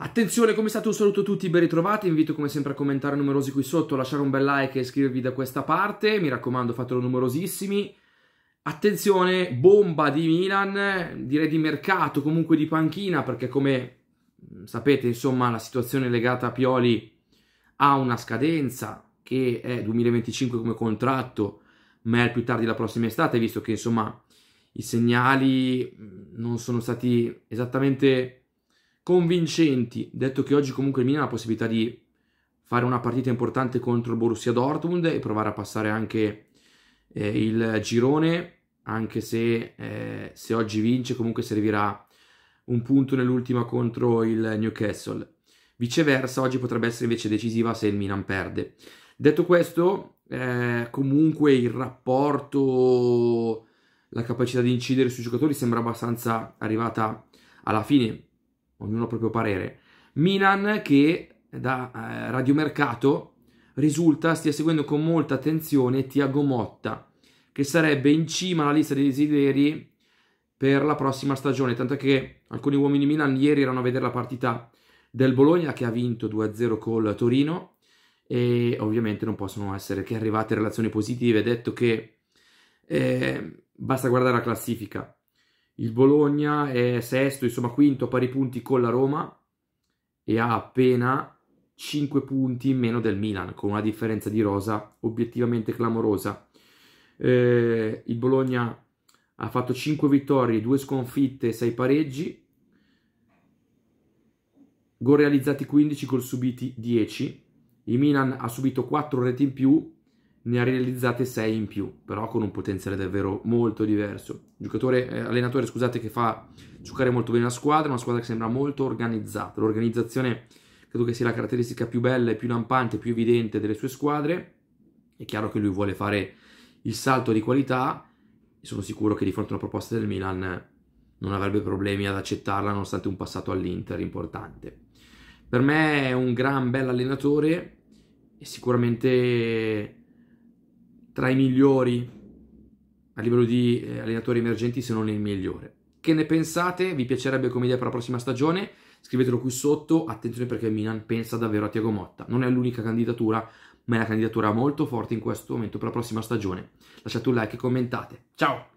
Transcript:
Attenzione, come state? Un saluto a tutti, ben ritrovati. Invito come sempre a commentare numerosi qui sotto, lasciare un bel like e iscrivervi da questa parte. Mi raccomando, fatelo numerosissimi. Attenzione, bomba di Milan, direi di mercato, comunque di panchina, perché come sapete, insomma, la situazione legata a Pioli ha una scadenza che è 2025 come contratto, ma è al più tardi la prossima estate, visto che insomma i segnali non sono stati esattamente convincenti, detto che oggi comunque il Milan ha la possibilità di fare una partita importante contro il Borussia Dortmund e provare a passare anche eh, il girone, anche se, eh, se oggi vince comunque servirà un punto nell'ultima contro il Newcastle. Viceversa, oggi potrebbe essere invece decisiva se il Milan perde. Detto questo, eh, comunque il rapporto, la capacità di incidere sui giocatori sembra abbastanza arrivata alla fine ognuno ha il proprio parere. Milan che da eh, radiomercato risulta stia seguendo con molta attenzione Tiago Motta, che sarebbe in cima alla lista dei desideri per la prossima stagione, tanto che alcuni uomini di Milan ieri erano a vedere la partita del Bologna che ha vinto 2-0 col Torino e ovviamente non possono essere che arrivate relazioni positive, detto che eh, basta guardare la classifica. Il Bologna è sesto, insomma quinto, a pari punti con la Roma e ha appena 5 punti in meno del Milan, con una differenza di rosa obiettivamente clamorosa. Eh, il Bologna ha fatto 5 vittorie, 2 sconfitte, 6 pareggi, gol realizzati 15, gol subiti 10. Il Milan ha subito 4 reti in più, ne ha realizzate 6 in più, però con un potenziale davvero molto diverso. Giocatore, eh, allenatore, scusate, che fa giocare molto bene la squadra, una squadra che sembra molto organizzata. L'organizzazione credo che sia la caratteristica più bella e più lampante, più evidente delle sue squadre. È chiaro che lui vuole fare il salto di qualità e sono sicuro che di fronte a una proposta del Milan non avrebbe problemi ad accettarla nonostante un passato all'Inter importante. Per me è un gran bel allenatore e sicuramente tra i migliori a livello di eh, allenatori emergenti, se non il migliore. Che ne pensate? Vi piacerebbe come idea per la prossima stagione? Scrivetelo qui sotto, attenzione perché Milan pensa davvero a Tiago Motta. Non è l'unica candidatura, ma è una candidatura molto forte in questo momento per la prossima stagione. Lasciate un like e commentate. Ciao!